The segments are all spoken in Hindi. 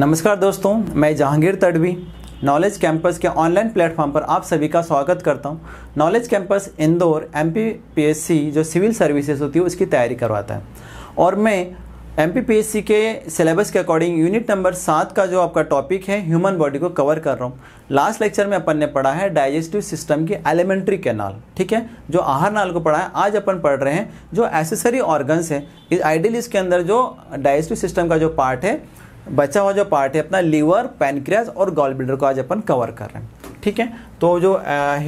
नमस्कार दोस्तों मैं जहांगीर तडवी नॉलेज कैंपस के ऑनलाइन प्लेटफॉर्म पर आप सभी का स्वागत करता हूं। नॉलेज कैंपस इंदौर एम जो सिविल सर्विसेज होती है उसकी तैयारी करवाता है और मैं एम के सिलेबस के अकॉर्डिंग यूनिट नंबर सात का जो आपका टॉपिक है ह्यूमन बॉडी को कवर कर रहा हूँ लास्ट लेक्चर में अपन ने पढ़ा है डाइजेस्टिव सिस्टम की एलिमेंट्री कैनाल ठीक है जो आहार नाल को पढ़ा है आज अपन पढ़ रहे हैं जो एसेसरी ऑर्गन्स हैं इस आइडियल इसके अंदर जो डाइजेस्टिव सिस्टम का जो पार्ट है बचा हुआ जो पार्ट है अपना लीवर पैनक्रियाज और गॉल बिल्डर को आज अपन कवर कर रहे हैं ठीक है तो जो आ,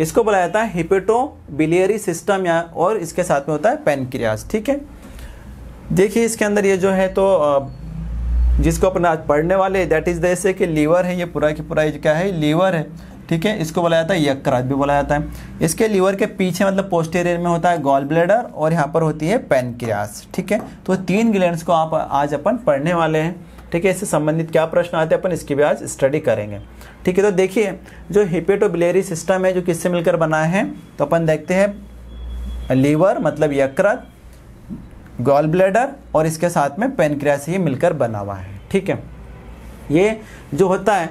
इसको बोला जाता है हिपेटो बिलियरी सिस्टम या और इसके साथ में होता है पैनक्रियाज ठीक है देखिए इसके अंदर ये जो है तो जिसको अपन आज पढ़ने वाले दैट इज़ दैसे कि लीवर है ये पूरा की पूरा क्या है लीवर है ठीक है इसको बोला जाता है यक्राज भी बोला जाता है इसके लीवर के पीछे मतलब पोस्टेरियर में होता है गॉल ब्लेडर और यहाँ पर होती है पेनक्रियास ठीक है तो तीन ग्लैंड्स को आप आज अपन पढ़ने वाले हैं ठीक है इससे संबंधित क्या प्रश्न आते हैं अपन इसकी भी आज स्टडी करेंगे ठीक है तो देखिए जो हिपेटोबिलेरी सिस्टम है जो किससे मिलकर बनाए हैं तो अपन देखते हैं लीवर मतलब यकृत गॉल ब्लेडर और इसके साथ में से ही मिलकर बना हुआ है ठीक है ये जो होता है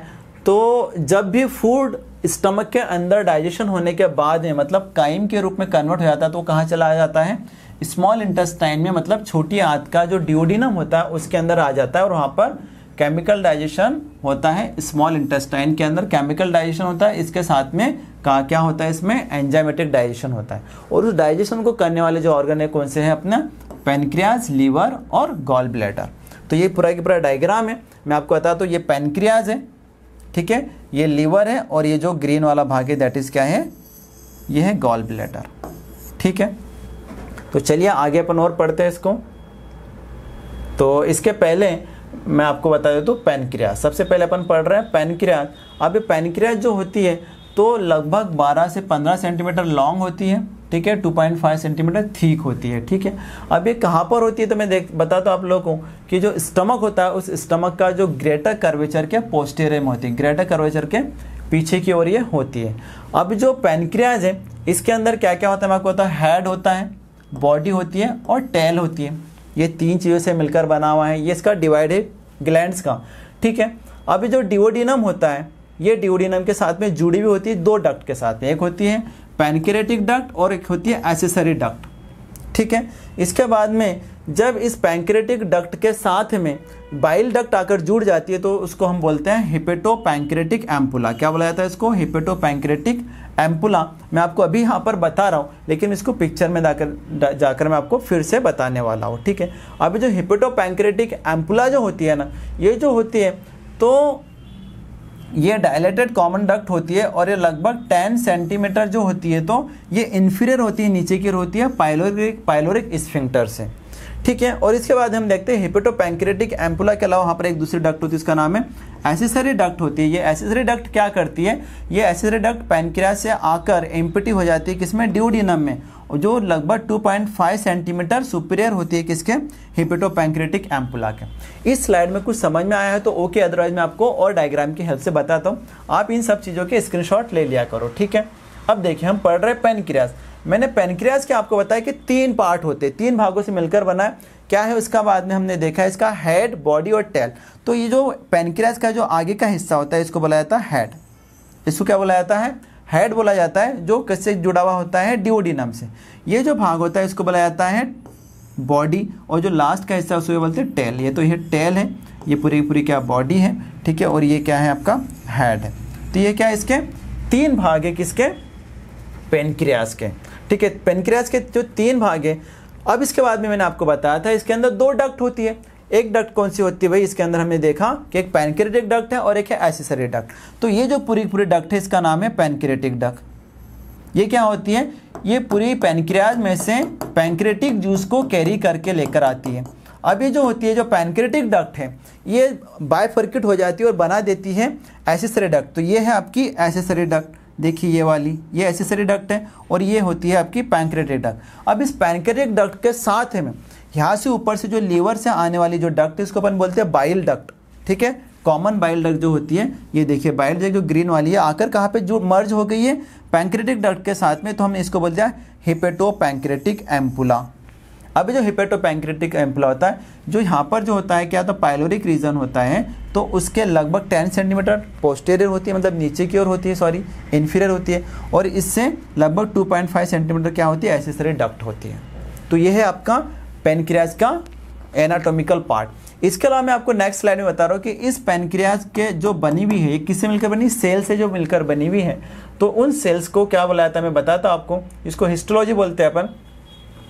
तो जब भी फूड स्टमक के अंदर डाइजेशन होने के बाद में मतलब काइम के रूप में कन्वर्ट हो जाता है तो कहाँ चला जाता है स्मॉल इंटेस्टाइन में मतलब छोटी आंत का जो डिओडिनम होता है उसके अंदर आ जाता है और वहाँ पर केमिकल डाइजेशन होता है स्मॉल इंटेस्टाइन के अंदर केमिकल डाइजेशन होता है इसके साथ में का क्या होता है इसमें एंजाइमेटिक डाइजेशन होता है और उस डाइजेशन को करने वाले जो ऑर्गन है कौन से हैं अपना पेनक्रियाज लीवर और गॉल ब्लैडर तो ये पूरा की पूरा डायग्राम है मैं आपको बता तो ये पेनक्रियाज है ठीक है ये लीवर है और ये जो ग्रीन वाला भाग है दैट इज़ क्या है ये है गॉल ब्लेटर ठीक है तो चलिए आगे अपन और पढ़ते हैं इसको तो इसके पहले मैं आपको बता देता हूँ पैनक्रिया सबसे पहले अपन पढ़ रहे हैं पैनक्रिया अब ये पैनक्रिया जो होती है तो लगभग 12 से 15 सेंटीमीटर लॉन्ग होती है ठीक है 2.5 सेंटीमीटर थीक होती है ठीक है अब ये कहाँ पर होती है तो मैं देख बताता तो हूँ आप लोगों को कि जो स्टमक होता है उस स्टमक का जो ग्रेटर कर्वेचर के पोस्टेरे में होती है ग्रेटर कर्वेचर के पीछे की ओर ये होती है अब जो पेनक्रियाज है इसके अंदर क्या क्या होता है मैं आपको बताऊँ हेड होता है बॉडी होती है और टेल होती है ये तीन चीज़ों से मिलकर बना हुआ है ये इसका डिवाइड है ग्लैंड का ठीक है अभी जो डिओडिनम होता है ये डिओडिनम के साथ में जुड़ी हुई होती है दो डक्ट के साथ एक होती है पैनक्रेटिक डक्ट और एक होती है एसेसरी डक्ट ठीक है इसके बाद में जब इस पैंक्रेटिक डक्ट के साथ में बाइल डक्ट आकर जुड़ जाती है तो उसको हम बोलते हैं हिपेटो पैंक्रेटिक एम्पुला क्या बोला जाता है इसको हिपेटो पैंक्रेटिक एम्पुला मैं आपको अभी यहाँ पर बता रहा हूँ लेकिन इसको पिक्चर में जाकर जाकर मैं आपको फिर से बताने वाला हूँ ठीक है अभी जो हिपेटो पैंक्रेटिक एम्पुला जो होती है ना ये जो होती है तो ये डायलेटेड कॉमन डक्ट होती है और ये लगभग 10 सेंटीमीटर जो होती है तो ये इन्फीरियर होती है नीचे की होती है पाइलोरिक पाइलोरिक स्फिंक्टर से ठीक है और इसके बाद हम देखते हैं हिपेटोपैंक्रेटिक एम्पुला के अलावा वहाँ पर एक दूसरी डक्ट होती है इसका नाम है एसेसरी डक्ट होती है ये एसेसरी डक्ट क्या करती है ये एसेसरी डक्ट पैनक्रिया से आकर एम्पटी हो जाती है किसमें ड्यूडिनम में जो लगभग 2.5 सेंटीमीटर सुपीरियर होती है किसके हिपेटोपैंक्रेटिक एम्पुला के इस स्लाइड में कुछ समझ में आया है तो ओके अदरवाइज मैं आपको और डायग्राम की हेल्प से बताता हूँ आप इन सब चीज़ों के स्क्रीनशॉट ले लिया करो ठीक है अब देखिए हम पढ़ रहे हैं पेनक्रियास मैंने पेनक्रियास के आपको बताया कि तीन पार्ट होते हैं तीन भागों से मिलकर बनाए क्या है उसका बाद में हमने देखा है इसका हेड बॉडी और टेल तो ये जो पेनक्रियाज का जो आगे का हिस्सा होता है इसको बोला जाता है हेड इसको क्या बोला जाता है हेड बोला जाता है जो किससे जुड़ा हुआ होता है ड्यूडी नाम से ये जो भाग होता है इसको बोला जाता है बॉडी और जो लास्ट का हिस्सा उसको बोलते हैं टेल ये तो ये टेल है ये पूरी पूरी क्या बॉडी है ठीक है और ये क्या है आपका हेड है तो ये क्या है इसके तीन भाग है किसके पेनक्रियाज के ठीक है पेनक्रियाज के जो तीन भाग है अब इसके बाद में मैंने आपको बताया था इसके अंदर दो डक्ट होती है एक डक्ट कौन सी होती है भाई इसके अंदर हमने देखा कि एक पैनक्रेटिक डक्ट है और एक है एसेसरी डक्ट तो ये जो पूरी पूरी डक्ट है इसका नाम है पैनक्रेटिक डक्ट ये क्या होती है ये पूरी पैनक्रियाज में से पैनक्रेटिक जूस को कैरी करके लेकर आती है अब ये जो होती है जो पैनक्रेटिक डक्ट है ये बायफर्किट हो जाती है और बना देती है एसेसरी डक्ट तो ये है आपकी एसेसरी डक्ट देखिए ये वाली ये एसेसरी डक्ट है और ये होती है आपकी पैंक्रेटिक डक्ट अब इस पैंक्रेटिक डक्ट के साथ में यहाँ से ऊपर से जो लीवर से आने वाली जो डक्ट है इसको अपन बोलते हैं बाइल डक्ट ठीक है कॉमन बाइल डक्ट जो होती है ये देखिए बाइल डक्ट जो ग्रीन वाली है आकर कहाँ पे जो मर्ज हो गई है पैंक्रेटिक डक्ट के साथ में तो हम इसको बोलते हैं हिपेटो पैंक्रेटिक एम्पुला अभी जो हिपेटोपैंक्रेटिक एम्पला होता है जो यहाँ पर जो होता है क्या तो पायलोरिक रीजन होता है तो उसके लगभग 10 सेंटीमीटर पोस्टेरियर होती है मतलब नीचे की ओर होती है सॉरी इन्फीरियर होती है और इससे लगभग 2.5 सेंटीमीटर क्या होती है एसेसरी डक्ट होती है तो ये है आपका पेनक्रियाज का एनाटोमिकल पार्ट इसके अलावा मैं आपको नेक्स्ट स्लाइड में बता रहा हूँ कि इस पेनक्रियाज के जो बनी हुई है किससे मिलकर बनी सेल से जो मिलकर बनी हुई है तो उन सेल्स को क्या बोला था मैं बताता हूँ आपको इसको हिस्टोलॉजी बोलते हैं अपन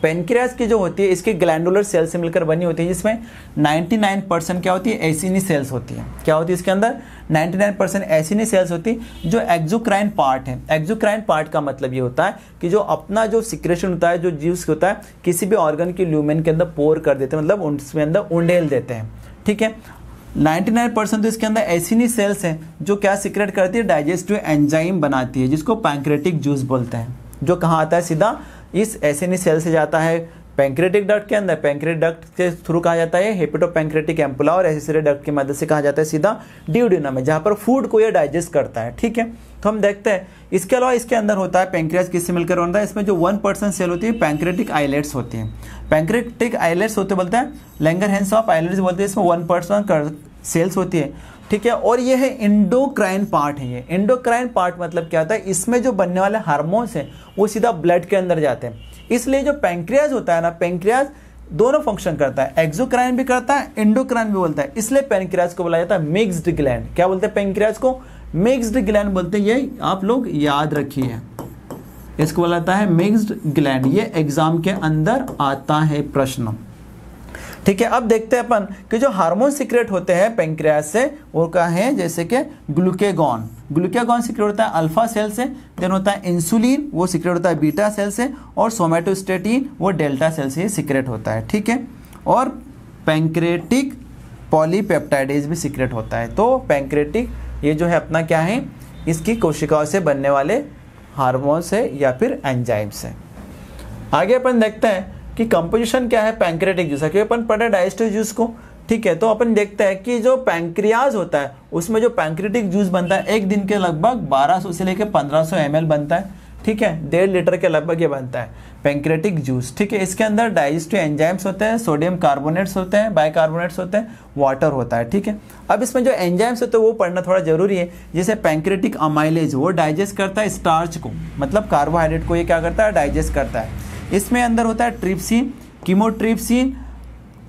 पेनक्रियास की जो होती है इसके ग्लैंडुलर सेल्स से मिलकर बनी होती है जिसमें 99 परसेंट क्या होती है एसिनी सेल्स होती है क्या होती है इसके अंदर 99 परसेंट एसिनी सेल्स होती है जो एक्जोक्राइन पार्ट है एक्जोक्राइन पार्ट का मतलब ये होता है कि जो अपना जो सिक्रेशन होता है जो जूस होता है किसी भी ऑर्गन के ल्यूमेन के अंदर पोर कर देते हैं मतलब उसमें अंदर उंडेल देते हैं ठीक है 99 परसेंट तो इसके अंदर एसिनी सेल्स हैं जो क्या सिक्रेट करती है डाइजेस्टिव एंजाइम बनाती है जिसको पैंक्रेटिक जूस बोलते हैं जो कहाँ आता है सीधा इस नहीं सेल से जाता है पैंक्रेटिक डक्ट के अंदर पैंक्रेटिक डक्ट के थ्रू कहा जाता है पैंक्रेटिक एम्पुला और एसिसरी डक्ट की मदद से कहा जाता है सीधा ड्यूडिना में जहाँ पर फूड को यह डाइजेस्ट करता है ठीक है तो हम देखते हैं इसके अलावा इसके अंदर होता है पैंक्रियाज किससे मिलकर बनता है इसमें जो वन परसेंट सेल होती है पैंक्रेटिक आइलेट्स होती हैं पैंक्रेटिक आइलेट्स होते बोलते हैं लेंगर हैंड्स ऑफ आइलेट्स बोलते हैं इसमें वन परसेंट सेल्स होती है ठीक है और ये है इंडोक्राइन पार्ट है ये इंडोक्राइन पार्ट मतलब क्या होता है इसमें जो बनने वाले हार्मोन्स हैं वो सीधा ब्लड के अंदर जाते हैं इसलिए जो पैंक्रियाज होता है ना पेंक्रियाज दोनों फंक्शन करता है एक्जोक्राइन भी करता है इंडोक्राइन भी बोलता है इसलिए पैंक्रियाज को बोला जाता है मिक्सड ग्लैंड क्या बोलते हैं पैंक्रियाज को मिक्सड ग्लैंड बोलते हैं ये आप लोग याद रखिए इसको बोला जाता है मिक्सड ग्लैंड ये एग्जाम के अंदर आता है प्रश्न ठीक है अब देखते हैं अपन कि जो हार्मोन सीक्रेट होते हैं पेंक्रियाज से वो क्या है जैसे कि ग्लूकेगॉन ग्लूकेगॉन सीक्रेट होता है अल्फा सेल से देन होता है इंसुलिन वो सीक्रेट होता है बीटा सेल से और सोमेटोस्टेटिन वो डेल्टा सेल से सीक्रेट होता है ठीक है और पेंक्रेटिक पॉलीपेप्टाइडेज भी सीक्रेट होता है तो पेंक्रेटिक ये जो है अपना क्या है इसकी कोशिकाओं से बनने वाले हार्मोन से या फिर एंजाइम से आगे अपन देखते हैं कि कंपोजिशन क्या है पैंक्रेटिक जूस क्योंकि अपन पढ़े डाइजेस्टिव जूस को ठीक है तो अपन देखते हैं कि जो पैंक्रियाज होता है उसमें जो पैंक्रेटिक जूस बनता है एक दिन के लगभग 1200 से लेकर 1500 सौ बनता है ठीक है डेढ़ लीटर के लगभग ये बनता है पैंक्रेटिक जूस ठीक है इसके अंदर डाइजेस्टिव एंजाइम्स होते हैं सोडियम कार्बोनेट्स होते हैं कार्बोनेट्स होते हैं वाटर होता है ठीक है अब इसमें जो एंजाइम्स होते हैं वो पढ़ना थोड़ा जरूरी है जैसे पैंक्रेटिक अमाइलेज वो डाइजेस्ट करता है स्टार्च को मतलब कार्बोहाइड्रेट को ये क्या करता है डाइजेस्ट करता है इसमें अंदर होता है ट्रिप्सिन कीमोट्रिप्सिन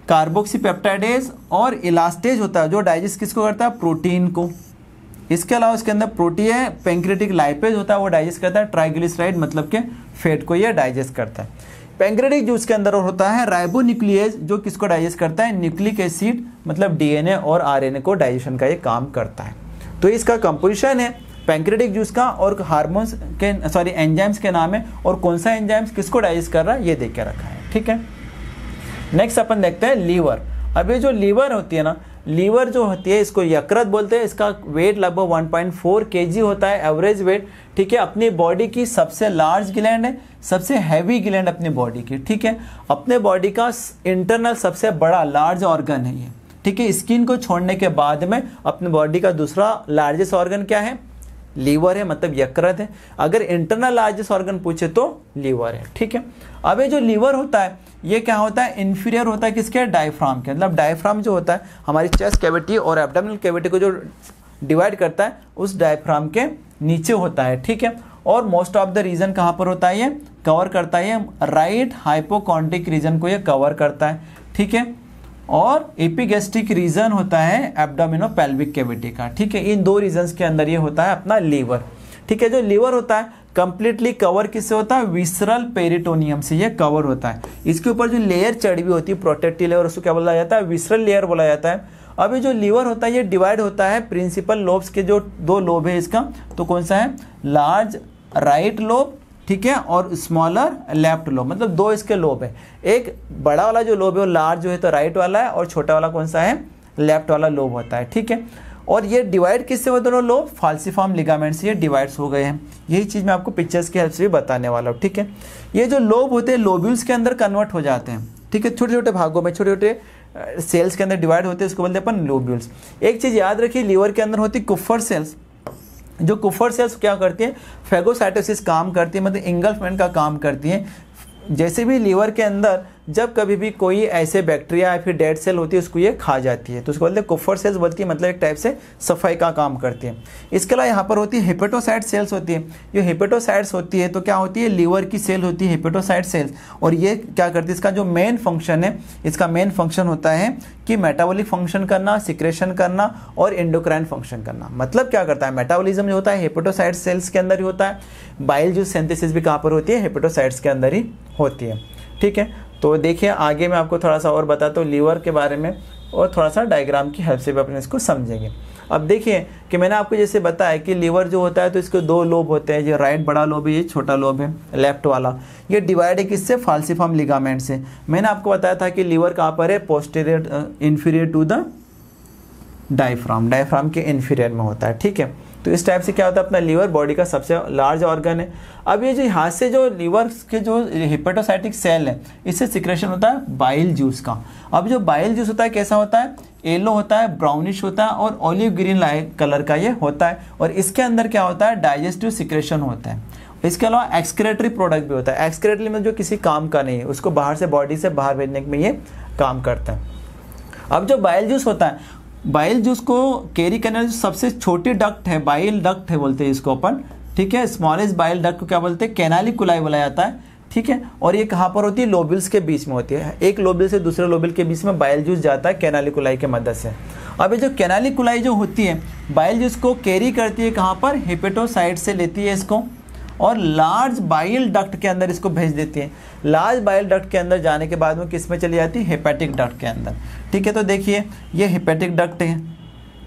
कार्बोक्सीपेप्टाइडेज और इलास्टेज होता है जो डाइजेस्ट किसको करता है प्रोटीन को इसके अलावा इसके अंदर प्रोटीन है पेंक्रेटिक लाइपेज होता है वो डाइजेस्ट करता है ट्राइग्लिसराइड मतलब के फैट को ये डाइजेस्ट करता है पेंक्रेटिक जूस के अंदर होता है राइबोन्यूक्लियज जो किसको डाइजेस्ट करता है न्यूक्लिक एसिड मतलब डीएनए और आरएनए को डाइजेशन का ये काम करता है तो इसका कंपोजिशन है पैंक्रेटिक जूस का और हार्मोन्स के सॉरी एंजाइम्स के नाम है और कौन सा एंजाइम्स किसको डाइजेस्ट कर रहा है ये देख के रखा है ठीक है नेक्स्ट अपन देखते हैं लीवर अब ये जो लीवर होती है ना लीवर जो होती है इसको यकृत बोलते हैं इसका वेट लगभग 1.4 पॉइंट होता है एवरेज वेट ठीक है अपनी बॉडी की सबसे लार्ज ग्लैंड है सबसे हैवी ग्लैंड अपनी बॉडी की ठीक है अपने बॉडी का इंटरनल सबसे बड़ा लार्ज ऑर्गन है ये ठीक है स्किन को छोड़ने के बाद में अपने बॉडी का दूसरा लार्जेस्ट ऑर्गन क्या है लीवर है मतलब यकृत है अगर इंटरनल लार्जेस्ट ऑर्गन पूछे तो लीवर है ठीक है अब ये जो लीवर होता है ये क्या होता है इन्फीरियर होता है किसके डायफ्राम के मतलब डायफ्राम जो होता है हमारी चेस्ट कैविटी और एबडामिनल कैविटी को जो डिवाइड करता है उस डायफ्राम के नीचे होता है ठीक है और मोस्ट ऑफ द रीजन कहाँ पर होता है ये कवर करता है ये राइट हाइपोकॉन्टिक रीजन को ये कवर करता है ठीक है और एपिगेस्टिक रीजन होता है पेल्विक कैविटी का ठीक है इन दो रीजन के अंदर ये होता है अपना लीवर ठीक है जो लीवर होता है कंप्लीटली कवर किससे होता है विसरल पेरिटोनियम से ये कवर होता है इसके ऊपर जो लेयर चढ़ी हुई होती है प्रोटेक्टिव लेयर उसको क्या बोला जाता है विसरल लेयर बोला जाता है अभी जो लीवर होता है ये डिवाइड होता है प्रिंसिपल लोब्स के जो दो लोब है इसका तो कौन सा है लार्ज राइट लोब ठीक है और स्मॉलर लेफ्ट लोब मतलब दो इसके लोब है एक बड़ा वाला जो लोब है वो लार्ज जो है तो राइट वाला है और छोटा वाला कौन सा है लेफ्ट वाला लोब होता है ठीक है और ये डिवाइड किससे हुए दोनों लोब फाल्सीफॉर्म लिगामेंट से ये डिवाइड्स हो गए हैं यही चीज़ मैं आपको पिक्चर्स की हेल्प से भी बताने वाला हूँ ठीक है ये जो लोब होते हैं लोब्यूल्स के अंदर कन्वर्ट हो जाते हैं ठीक है छोटे छोटे भागों में छोटे छोटे सेल्स के अंदर डिवाइड होते हैं इसको बोलते हैं अपन लोब्यूल्स एक चीज़ याद रखिए लीवर के अंदर होती कुफर सेल्स जो कुफर सेल्स क्या करती है फेगोसाइटोसिस काम करती है मतलब इंगल्फमेंट का काम करती है जैसे भी लीवर के अंदर जब कभी भी कोई ऐसे बैक्टीरिया या फिर डेड सेल होती है उसको ये खा जाती है तो उसको बोलते कुफर सेल्स बोलती है मतलब एक टाइप से सफाई का काम करती है इसके अलावा यहाँ पर होती है हिपेटोसाइड सेल्स होती है जो हिपेटोसाइड्स होती है तो क्या होती है लीवर की सेल होती है हिपेटोसाइड सेल्स और ये क्या करती है इसका जो मेन फंक्शन है इसका मेन फंक्शन होता है कि मेटाबॉलिक फंक्शन करना सिक्रेशन करना और इंडोक्राइन फंक्शन करना मतलब क्या करता है मेटाबॉलिज्म जो होता है हेपेटोसाइड सेल्स के अंदर ही होता है बाइल जो सेंथेसिस भी कहाँ पर होती है हेपेटोसाइड्स के अंदर ही होती है ठीक है तो देखिए आगे मैं आपको थोड़ा सा और बताता हूँ लीवर के बारे में और थोड़ा सा डायग्राम की हेल्प से भी अपने इसको समझेंगे अब देखिए कि मैंने आपको जैसे बताया कि लीवर जो होता है तो इसके दो लोब होते हैं ये राइट बड़ा लोब है ये छोटा लोब है लेफ्ट वाला ये डिवाइड है किससे फालसिफाम लिगामेंट से मैंने आपको बताया था कि लीवर कहाँ पर है posterior inferior to the diaphragm diaphragm के इन्फीरियर में होता है ठीक है तो इस टाइप से क्या होता है अपना लीवर बॉडी का सबसे लार्ज ऑर्गन है अब ये जो हाथ से जो लीवर के जो हिपेटोसाइटिक सेल है इससे सिक्रेशन होता है बाइल जूस का अब जो बाइल जूस होता है कैसा होता है येलो होता है ब्राउनिश होता है और ऑलिव ग्रीन कलर का ये होता है और इसके अंदर क्या होता है डाइजेस्टिव सिक्रेशन होता है इसके अलावा एक्सक्रेटरी प्रोडक्ट भी होता है एक्सक्रेटरी में जो किसी काम का नहीं है उसको बाहर से बॉडी से बाहर भेजने में ये काम करता है अब जो बाइल जूस होता है बाइल जूस को कैरी करने वाली सबसे छोटी डक्ट है बाइल डक्ट है बोलते हैं इसको अपन ठीक है स्मॉलेस्ट बाइल डक्ट को क्या बोलते हैं कैनाली कुलाई बोला जाता है ठीक है और ये कहाँ पर होती है लोबिल्स के बीच में होती है एक लोबिल से दूसरे लोबिल के बीच में बाइल जूस जाता है कैनाली कुलाई के मदद से अब ये जो कैनाली कुलाई जो होती है बाइल जूस को कैरी करती है कहाँ पर हिपेटोसाइड से लेती है इसको और लार्ज बाइल डक्ट के अंदर इसको भेज देती है लार्ज बाइल डक्ट के अंदर जाने के बाद में किस में चली जाती है हेपेटिक डक्ट के अंदर ठीक है तो देखिए ये हेपेटिक डक्ट है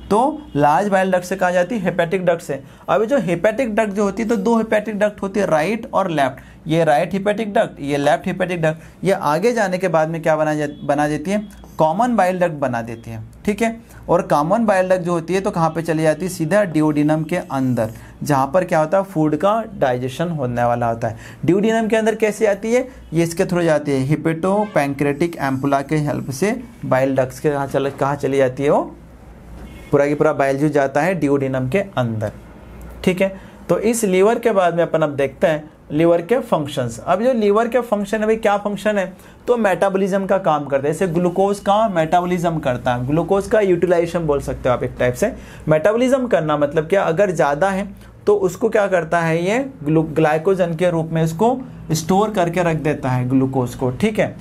तो लार्ज बाइल डक्ट से कहा जाती है हेपेटिक डक्ट से अभी जो हेपेटिक डक्ट जो होती है तो दो हेपेटिक डक्ट होती है राइट और लेफ्ट ये राइट हेपेटिक डक्ट ये लेफ्ट हेपेटिक डक्ट ये आगे जाने के बाद में क्या बना जा, बना देती है कॉमन बाइल डक्ट बना देती है ठीक है और कॉमन बाइल डक्ट जो होती है तो कहाँ पे चली जाती है सीधा ड्यूडिनम के अंदर जहाँ पर क्या होता है फूड का डाइजेशन होने वाला होता है ड्यूडिनम के अंदर कैसे आती है ये इसके थ्रू जाती है हिपेटो पैंक्रेटिक एम्पुला के हेल्प से बाइल डक्ट के कहाँ चल कहाँ चली जाती है वो पूरा की पूरा बाइल जाता है ड्यूडिनम के अंदर ठीक है तो इस लीवर के बाद में अपन अब देखते हैं लीवर के फंक्शंस अब जो लीवर के फंक्शन है भाई क्या फंक्शन है तो मेटाबॉलिज्म का काम करता है जैसे ग्लूकोज का मेटाबॉलिज्म करता है ग्लूकोज का यूटिलाइजेशन बोल सकते हो आप एक टाइप से मेटाबॉलिज्म करना मतलब क्या अगर ज़्यादा है तो उसको क्या करता है ये ग्लू ग्लाइकोजन के रूप में इसको स्टोर करके रख देता है ग्लूकोज को ठीक है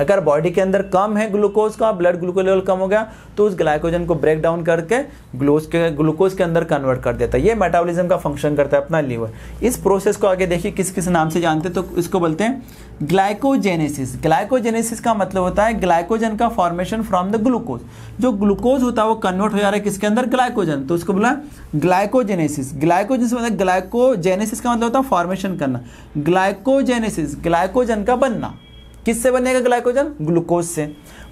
अगर बॉडी के अंदर कम है ग्लूकोज का ब्लड ग्लूकोज लेवल कम हो गया तो उस ग्लाइकोजन को ब्रेक डाउन करके ग्लूज के ग्लूकोज के अंदर कन्वर्ट कर देता है ये मेटाबॉलिज्म का फंक्शन करता है अपना लीवर इस प्रोसेस को आगे देखिए किस किस नाम से जानते हैं तो इसको बोलते हैं ग्लाइकोजेनेसिस ग्लाइकोजेनेसिस का मतलब होता है ग्लाइकोजन का फॉर्मेशन फ्रॉम द ग्लूकोज जो ग्लूकोज होता है वो कन्वर्ट हो जा रहा है किसके अंदर ग्लाइकोजन तो उसको बोला ग्लाइकोजेनेसिस ग्लाइकोजेनेसिस मतलब ग्लाइकोजेनेसिस का मतलब होता है फॉर्मेशन करना ग्लाइकोजेनेसिस ग्लाइकोजन का बनना किससे बनेगा ग्लाइकोजन ग्लूकोज से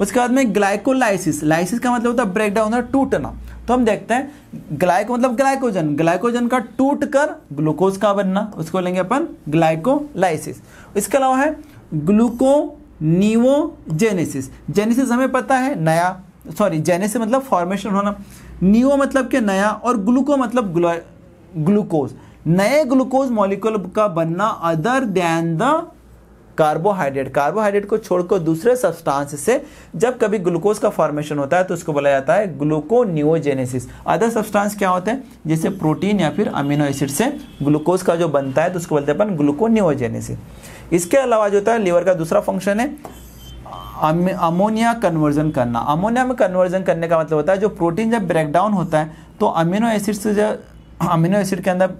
उसके बाद में ग्लाइकोलाइसिस लाइसिस का मतलब होता है ब्रेक डाउन टूटना तो हम देखते हैं ग्लाइको मतलब ग्लाइकोजन ग्लाइकोजन का टूट कर ग्लूकोज का बनना उसको लेंगे अपन ग्लाइकोलाइसिस इसके अलावा है ग्लूको नीवोजेनेसिस जेनेसिस हमें पता है नया सॉरी जेनेसिस मतलब फॉर्मेशन होना नीवो मतलब के नया और ग्लूको मतलब ग्लूकोज नए ग्लूकोज मॉलिक्यूल का बनना other than the carbohydrate carbohydrate को छोड़कर दूसरे सब्सटेंस से जब कभी ग्लूकोज का फॉर्मेशन होता है तो उसको बोला जाता है ग्लूकोनियोजेनेसिस अदर सब्सटेंस क्या होते हैं जैसे प्रोटीन या फिर अमीनो एसिड से ग्लूकोज का जो बनता है तो उसको बोलते हैं अपन ग्लूकोनियोजेनेसिस इसके अलावा जो होता है लीवर का दूसरा फंक्शन है अमोनिया कन्वर्जन करना अमोनिया में कन्वर्जन करने का मतलब होता है जो प्रोटीन जब ब्रेकडाउन होता है तो अमीनो एसिड से जो अमीनो एसिड के अंदर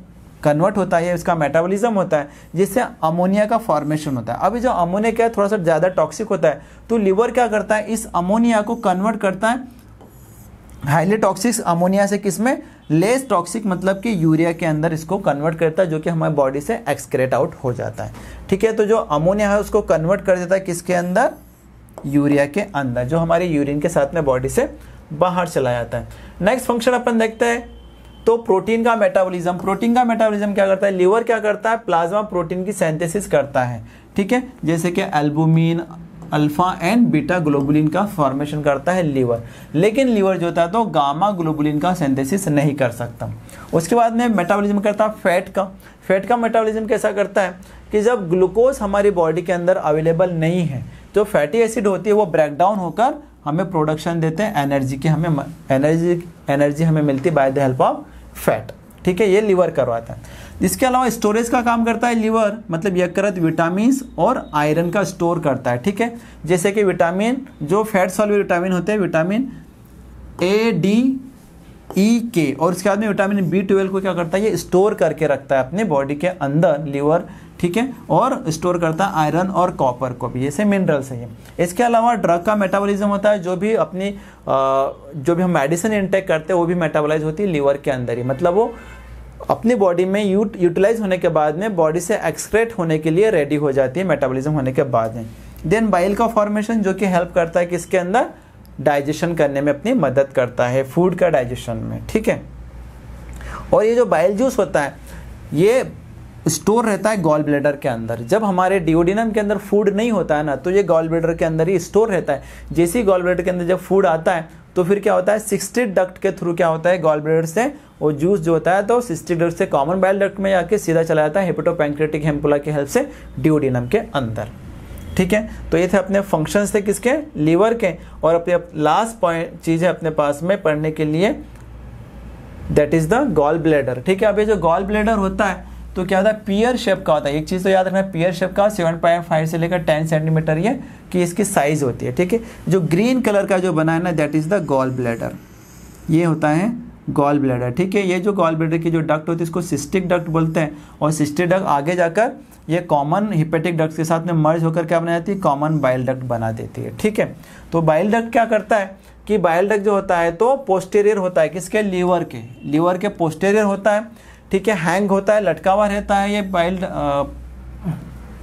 कन्वर्ट होता है इसका मेटाबॉलिज्म होता है जिससे अमोनिया का फॉर्मेशन होता है अभी जो अमोनिया क्या है थोड़ा सा ज़्यादा टॉक्सिक होता है तो लीवर क्या करता है इस अमोनिया को कन्वर्ट करता है हाईली टॉक्सिक अमोनिया से किस में लेस टॉक्सिक मतलब कि यूरिया के अंदर इसको कन्वर्ट करता है जो कि हमारे बॉडी से एक्सक्रेट आउट हो जाता है ठीक है तो जो अमोनिया है उसको कन्वर्ट कर देता है किसके अंदर यूरिया के अंदर जो हमारे यूरिन के साथ में बॉडी से बाहर चला जाता है नेक्स्ट फंक्शन अपन देखते हैं तो प्रोटीन का मेटाबॉलिज्म प्रोटीन का मेटाबॉलिज्म क्या करता है लीवर क्या करता है प्लाज्मा प्रोटीन की सेंथेसिस करता है ठीक है जैसे कि albumin alpha and beta globulin का फॉर्मेशन करता है लीवर लेकिन लीवर जो होता है तो गामा ग्लोबुलिन का सेंथेसिस नहीं कर सकता उसके बाद में मेटाबॉलिज्म करता है फैट का फैट का मेटाबॉलिज्म कैसा करता है कि जब ग्लूकोज हमारी बॉडी के अंदर अवेलेबल नहीं है तो फैटी एसिड होती है वो ब्रेकडाउन होकर हमें प्रोडक्शन देते हैं एनर्जी की हमें एनर्जी एनर्जी हमें मिलती है by the help of fat ठीक है ये लीवर करवाता है इसके अलावा स्टोरेज का काम करता है लीवर मतलब यकृत विटामिन और आयरन का स्टोर करता है ठीक है जैसे कि विटामिन जो फैट सॉल्व विटामिन होते हैं vitamin A D E e, K और उसके बाद में विटामिन बी ट्वेल्व को क्या करता है ये स्टोर करके रखता है अपने बॉडी के अंदर लीवर ठीक है और स्टोर करता है आयरन और कॉपर को भी ऐसे मिनरल्स है इसके अलावा ड्रग का मेटाबॉलिज्म होता है जो भी अपनी जो भी हम मेडिसिन इंटेक करते हैं वो भी मेटाबॉलाइज होती है लीवर के अंदर ही मतलब वो अपनी बॉडी में यूट यूटिलाइज होने के बाद में बॉडी से एक्सक्रेट होने के लिए रेडी हो जाती है मेटाबॉलिज्म होने के बाद में देन बाइल का फॉर्मेशन जो कि हेल्प करता है किसके अंदर डाइजेशन करने में अपनी मदद करता है फूड का डाइजेशन में ठीक है और ये जो बाइल जूस होता है ये स्टोर रहता है गॉल ब्लेडर के अंदर जब हमारे डिओडिनम के अंदर फूड नहीं होता है ना तो ये गॉल ब्लेडर के अंदर ही स्टोर रहता है जैसे ही गॉल ब्लेडर के अंदर जब फूड आता है तो फिर क्या होता है सिक्सटी डक्ट के थ्रू क्या होता है गॉल ब्लेडर से और जूस जो होता है तो सिक्सटी डक्ट से कॉमन बाइल डक्ट में जाके सीधा चला जाता है हेपेटोपैंक्रेटिक हेम्पुला की हेल्प से डिओडिनम के अंदर ठीक है तो ये थे अपने फंक्शन थे किसके लीवर के और अपने लास्ट पॉइंट चीज़ है अपने पास में पढ़ने के लिए that is the gall bladder ठीक है अब ये जो गॉल ब्लेडर होता है तो क्या होता है पियर शेप का होता है एक चीज़ तो याद रखना है पियर शेप का सेवन पॉइंट फाइव से लेकर टेन सेंटीमीटर ये कि इसकी साइज होती है ठीक है जो ग्रीन कलर का जो बना है ना that is the gall bladder ये होता है गॉल ब्लैडर ठीक है ये जो गॉल ब्लैडर की जो डक्ट होती है इसको सिस्टिक डक्ट बोलते हैं और सिस्टिक डक्ट आगे जाकर ये कॉमन हिपेटिक डक्ट के साथ में मर्ज होकर क्या बना जाती है कॉमन बाइल डक्ट बना देती है ठीक है तो बाइल डक्ट क्या करता है कि बाइल डक्ट जो होता है तो पोस्टेरियर होता है किसके लीवर के लीवर के पोस्टेरियर होता है ठीक है हैंग होता है लटका हुआ रहता है ये बाइल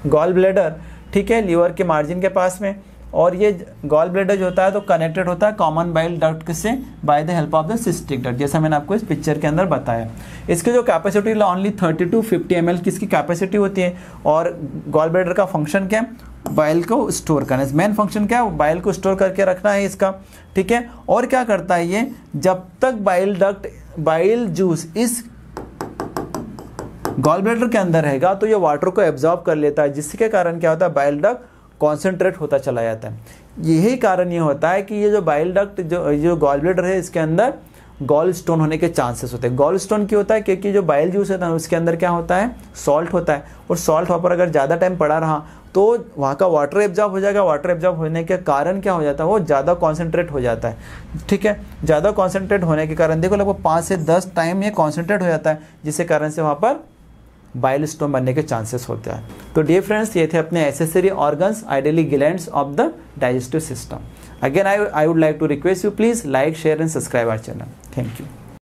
गॉल ब्लेडर ठीक है लीवर के मार्जिन के पास में और ये गॉल ब्लेडर जो होता है तो कनेक्टेड होता है कॉमन बाइल डक्ट से by the help of the cystic duct जैसा मैंने आपको इस पिक्चर के अंदर बताया इसकी जो कैपेसिटी ओनली 30 टू 50 एम किसकी कैपेसिटी होती है और गॉल ब्लेडर का फंक्शन क्या है बाइल को स्टोर करना मेन फंक्शन क्या है बाइल को स्टोर करके रखना है इसका ठीक है और क्या करता है ये जब तक बाइल डक्ट बाइल जूस इस गॉल ब्लेडर के अंदर रहेगा तो ये वाटर को एब्जॉर्ब कर लेता है जिसके कारण क्या होता है बाइल डक्ट कॉन्सेंट्रेट होता चला जाता है यही कारण ये होता है कि ये जो बाइल डक्ट जो जो गॉल ब्लेडर है इसके अंदर गॉल स्टोन होने के चांसेस होते हैं गॉल स्टोन क्यों होता है क्योंकि जो बाइल जूस है ना उसके अंदर क्या होता है सॉल्ट होता है और सॉल्ट वहाँ पर अगर ज़्यादा टाइम पड़ा रहा तो वहाँ का वाटर एब्जॉर्ब हो जाएगा वाटर एब्जॉर्ब होने के कारण क्या हो जाता है वो ज़्यादा कॉन्सेंट्रेट हो जाता है ठीक है ज़्यादा कॉन्सेंट्रेट होने के कारण देखो लगभग पाँच से दस टाइम ये कॉन्सेंट्रेट हो जाता है जिसके कारण से वहाँ पर बाइल स्टोन बनने के चांसेस होते हैं तो डियर फ्रेंड्स ये थे अपने accessory organs ideally glands of the digestive system again I I would like to request you please like share and subscribe our channel thank you